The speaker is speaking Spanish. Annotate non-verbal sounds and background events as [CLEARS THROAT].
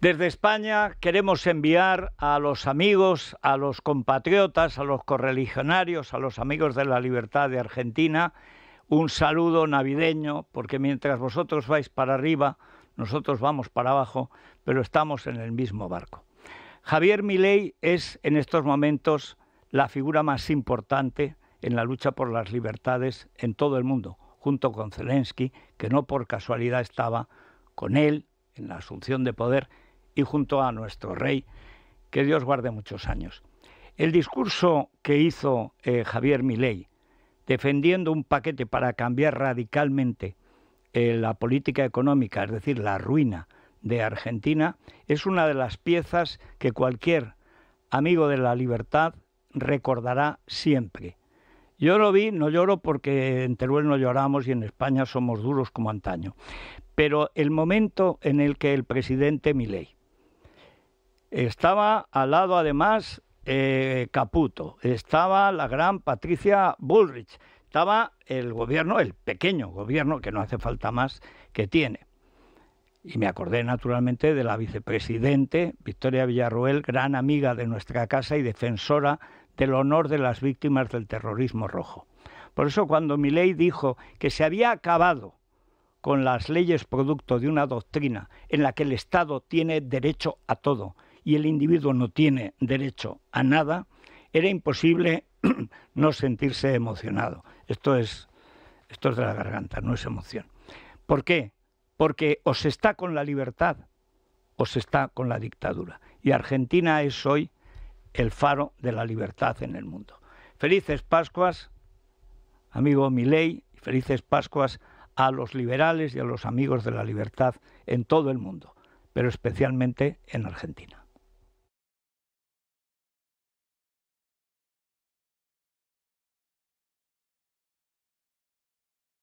Desde España queremos enviar a los amigos, a los compatriotas, a los correligionarios, a los amigos de la libertad de Argentina, un saludo navideño, porque mientras vosotros vais para arriba, nosotros vamos para abajo, pero estamos en el mismo barco. Javier Milei es en estos momentos la figura más importante en la lucha por las libertades en todo el mundo, junto con Zelensky, que no por casualidad estaba con él en la asunción de poder y junto a nuestro rey, que Dios guarde muchos años. El discurso que hizo eh, Javier Milei, defendiendo un paquete para cambiar radicalmente eh, la política económica, es decir, la ruina de Argentina, es una de las piezas que cualquier amigo de la libertad recordará siempre. Yo lo vi, no lloro porque en Teruel no lloramos y en España somos duros como antaño, pero el momento en el que el presidente Milei estaba al lado además eh, Caputo, estaba la gran Patricia Bullrich, estaba el gobierno, el pequeño gobierno, que no hace falta más, que tiene. Y me acordé naturalmente de la vicepresidente Victoria Villarruel, gran amiga de nuestra casa y defensora del honor de las víctimas del terrorismo rojo. Por eso cuando ley dijo que se había acabado con las leyes producto de una doctrina en la que el Estado tiene derecho a todo, y el individuo no tiene derecho a nada, era imposible [CLEARS THROAT] no sentirse emocionado. Esto es, esto es de la garganta, no es emoción. ¿Por qué? Porque se está con la libertad, o se está con la dictadura. Y Argentina es hoy el faro de la libertad en el mundo. Felices Pascuas, amigo Miley, felices Pascuas a los liberales y a los amigos de la libertad en todo el mundo, pero especialmente en Argentina.